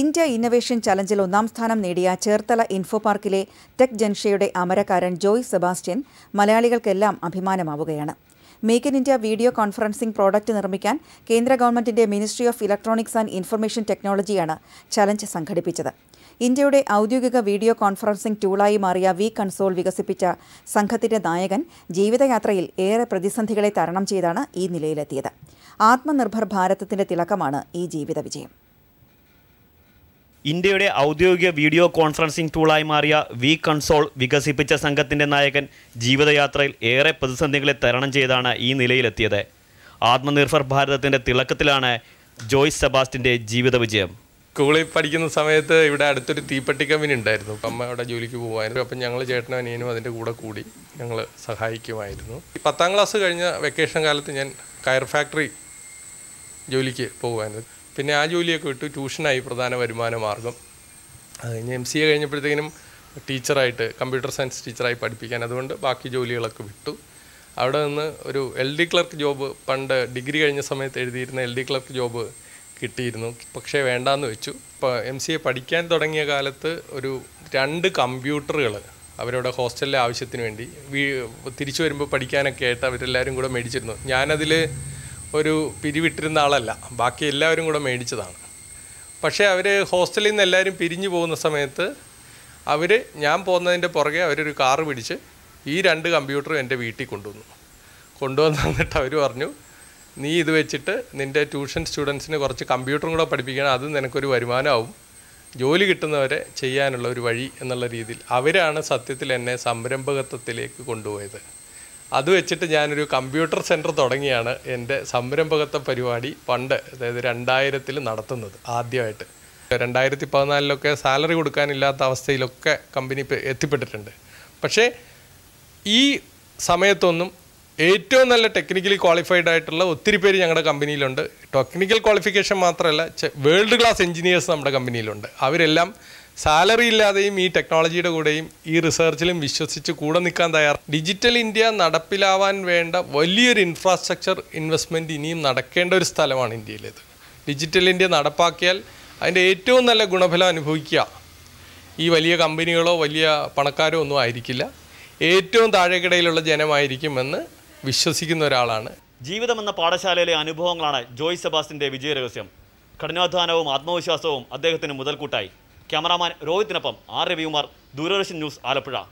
India innovation ചലഞ്ചിൽ ഒന്നാം സ്ഥാനം നേടിയ ചേർത്തല ഇൻഫോ പാർക്കിലെ ടെക് ജൻഷയുടെ അമരക്കാരൻ ജോയ് സെബാസ്റ്റ്യൻ മലയാളികൾക്കെല്ലാം അഭിമാനമാവുകയാണ് make in India video conferencing product നിർമ്മിക്കാൻ കേന്ദ്ര ഗവൺമെന്റിന്റെ ministry of electronics and information ടെക്നോളജിയാണ് ചലഞ്ച് സംഘടിപ്പിച്ചത് ഇന്ത്യയുടെ ഔദ്യോഗിക വീഡിയോ കോൺഫറൻസിംഗ് ടൂളായി മാറിയ വി കൺസോൾ വികസിപ്പിച്ച സംഘത്തിന്റെ നായകൻ ജീവിതയാത്രയിൽ ഏറെ പ്രതിസന്ധികളെ തരണം ചെയ്താണ് ഈ നിലയിലെത്തിയത് ആത്മനിർഭർ ഭാരതത്തിന്റെ തിളക്കമാണ് ഈ ജീവിത വിജയം ഇന്ത്യയുടെ ഔദ്യോഗിക വീഡിയോ കോൺഫറൻസിംഗ് ടൂളായി മാറിയ വി കൺസോൾ വികസിപ്പിച്ച സംഘത്തിൻ്റെ നായകൻ ജീവിതയാത്രയിൽ ഏറെ പ്രതിസന്ധികളെ തരണം ചെയ്താണ് ഈ നിലയിലെത്തിയത് ആത്മനിർഭർ ഭാരതത്തിൻ്റെ തിളക്കത്തിലാണ് ജോയ്സ് സെബാസ്റ്റിൻ്റെ ജീവിത വിജയം സ്കൂളിൽ പഠിക്കുന്ന സമയത്ത് ഇവിടെ അടുത്തൊരു തീപ്പെട്ടി കമ്പനി ഉണ്ടായിരുന്നു അമ്മ അവിടെ ജോലിക്ക് പോകുമായിരുന്നു അപ്പം ഞങ്ങൾ ചേട്ടനും അനിയനും അതിൻ്റെ കൂടെ കൂടി ഞങ്ങൾ സഹായിക്കുമായിരുന്നു പത്താം ക്ലാസ് കഴിഞ്ഞ വെക്കേഷൻ കാലത്ത് ഞാൻ കയർ ഫാക്ടറി ജോലിക്ക് പോകുമായിരുന്നു പിന്നെ ആ ജോലിയൊക്കെ വിട്ട് ട്യൂഷനായി പ്രധാന വരുമാന മാർഗം അത് കഴിഞ്ഞ് എം സി എ കഴിഞ്ഞപ്പോഴത്തേക്കിനും ടീച്ചറായിട്ട് കമ്പ്യൂട്ടർ സയൻസ് ടീച്ചറായി പഠിപ്പിക്കാൻ അതുകൊണ്ട് ബാക്കി ജോലികളൊക്കെ വിട്ടു അവിടെ നിന്ന് ഒരു എൽ ഡി ക്ലർക്ക് ജോബ് പണ്ട് ഡിഗ്രി കഴിഞ്ഞ സമയത്ത് എഴുതിയിരുന്ന എൽ ഡി ക്ലർക്ക് ജോബ് കിട്ടിയിരുന്നു പക്ഷേ വേണ്ടാന്ന് വെച്ചു ഇപ്പോൾ എം സി എ പഠിക്കാൻ തുടങ്ങിയ കാലത്ത് ഒരു രണ്ട് കമ്പ്യൂട്ടറുകൾ അവരുടെ ഹോസ്റ്റലിലെ ആവശ്യത്തിന് വേണ്ടി തിരിച്ചു വരുമ്പോൾ പഠിക്കാനൊക്കെ ആയിട്ട് അവരെല്ലാവരും കൂടെ മേടിച്ചിരുന്നു ഞാനതിൽ ഒരു പിരിവിട്ടിരുന്ന ആളല്ല ബാക്കി എല്ലാവരും കൂടെ മേടിച്ചതാണ് പക്ഷേ അവർ ഹോസ്റ്റലിൽ നിന്ന് എല്ലാവരും പിരിഞ്ഞു പോകുന്ന സമയത്ത് അവർ ഞാൻ പോകുന്നതിൻ്റെ പുറകെ അവരൊരു കാറ് പിടിച്ച് ഈ രണ്ട് കമ്പ്യൂട്ടറും എൻ്റെ വീട്ടിൽ കൊണ്ടുവന്നു കൊണ്ടുവന്ന് വന്നിട്ട് അവർ പറഞ്ഞു നീ ഇത് വെച്ചിട്ട് നിൻ്റെ ട്യൂഷൻ സ്റ്റുഡൻസിന് കുറച്ച് കമ്പ്യൂട്ടറും കൂടെ പഠിപ്പിക്കണം അത് നിനക്കൊരു വരുമാനമാവും ജോലി കിട്ടുന്നവരെ ചെയ്യാനുള്ള ഒരു വഴി എന്നുള്ള രീതിയിൽ അവരാണ് സത്യത്തിൽ എന്നെ സംരംഭകത്വത്തിലേക്ക് കൊണ്ടുപോയത് അത് വെച്ചിട്ട് ഞാനൊരു കമ്പ്യൂട്ടർ സെൻറ്റർ തുടങ്ങിയാണ് എൻ്റെ സംരംഭകത്വ പരിപാടി പണ്ട് അതായത് രണ്ടായിരത്തിൽ നടത്തുന്നത് ആദ്യമായിട്ട് രണ്ടായിരത്തി പതിനാലിലൊക്കെ സാലറി കൊടുക്കാനില്ലാത്ത അവസ്ഥയിലൊക്കെ കമ്പനി എത്തിപ്പെട്ടിട്ടുണ്ട് പക്ഷേ ഈ സമയത്തൊന്നും ഏറ്റവും നല്ല ടെക്നിക്കലി ക്വാളിഫൈഡ് ആയിട്ടുള്ള ഒത്തിരി പേര് ഞങ്ങളുടെ കമ്പനിയിലുണ്ട് ടെക്നിക്കൽ ക്വാളിഫിക്കേഷൻ മാത്രമല്ല വേൾഡ് ക്ലാസ് എഞ്ചിനീയേഴ്സ് നമ്മുടെ കമ്പനിയിലുണ്ട് അവരെല്ലാം സാലറി ഇല്ലാതെയും ഈ ടെക്നോളജിയുടെ കൂടെയും ഈ റിസർച്ചിലും വിശ്വസിച്ച് കൂടെ നിൽക്കാൻ തയ്യാർ ഡിജിറ്റൽ ഇന്ത്യ നടപ്പിലാവാൻ വേണ്ട വലിയൊരു ഇൻഫ്രാസ്ട്രക്ചർ ഇൻവെസ്റ്റ്മെൻറ്റ് ഇനിയും നടക്കേണ്ട ഒരു സ്ഥലമാണ് ഇന്ത്യയിലേത് ഡിജിറ്റൽ ഇന്ത്യ നടപ്പാക്കിയാൽ അതിൻ്റെ ഏറ്റവും നല്ല ഗുണഫലം അനുഭവിക്കുക ഈ വലിയ കമ്പനികളോ വലിയ പണക്കാരോ ഒന്നും ആയിരിക്കില്ല ഏറ്റവും താഴെക്കിടയിലുള്ള ജനമായിരിക്കുമെന്ന് വിശ്വസിക്കുന്ന ഒരാളാണ് ജീവിതം എന്ന പാഠശാലയിലെ അനുഭവങ്ങളാണ് ജോയ് സെബാസ്റ്റിൻ്റെ വിജയരഹസ്യം കഠിനാധ്വാനവും ആത്മവിശ്വാസവും അദ്ദേഹത്തിന് മുതൽക്കൂട്ടായി ക്യാമറാമാൻ രോഹിത്തിനൊപ്പം ആർ രവികുമാർ ദൂരദർശൻ ന്യൂസ് ആലപ്പുഴ